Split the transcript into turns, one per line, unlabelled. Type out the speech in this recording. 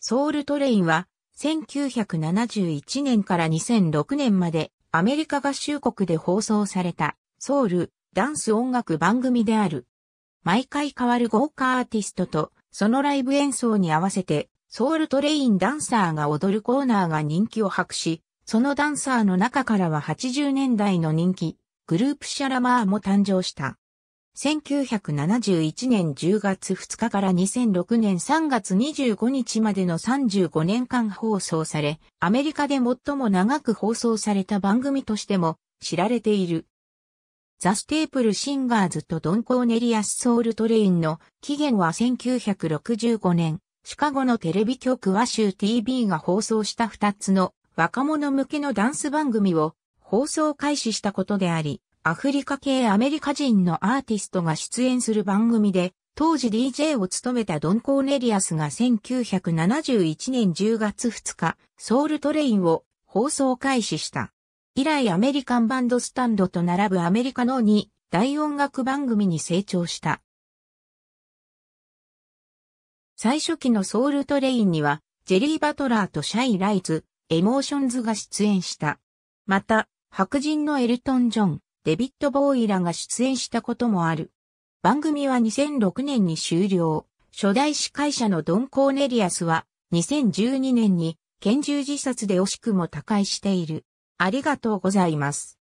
ソウルトレインは、1971年から2006年まで、アメリカ
合衆国で放送された、ソウル、ダンス音楽番組である。毎回変わる豪華アーティストと、そのライブ演奏に合わせて、ソウルトレインダンサーが踊るコーナーが人気を博し、そのダンサーの中からは80年代の人気、グループシャラマーも誕生した。1971年10月2日から2006年3月25日までの35年間放送され、アメリカで最も長く放送された番組としても知られている。ザ・ステープル・シンガーズとドン・コーネリアス・ソウル・トレインの起源は1965年、シカゴのテレビ局ワシュー TV が放送した2つの若者向けのダンス番組を放送開始したことであり、アフリカ系アメリカ人のアーティストが出演する番組で、当時 DJ を務めたドン・コーネリアスが1971年10月2日、ソウルトレインを放送開始した。以来アメリカンバンドスタンドと並ぶアメリカの2大音楽番組に成長した。
最初期のソウルトレインには、ジェ
リー・バトラーとシャイ・ライズ、エモーションズが出演した。また、白人のエルトン・ジョン、デビッド・ボーイらが出演したこともある。番組は2006年に終了。初代司会者のドン・コーネリアスは2012
年に拳銃自殺で惜しくも他界している。ありがとうございます。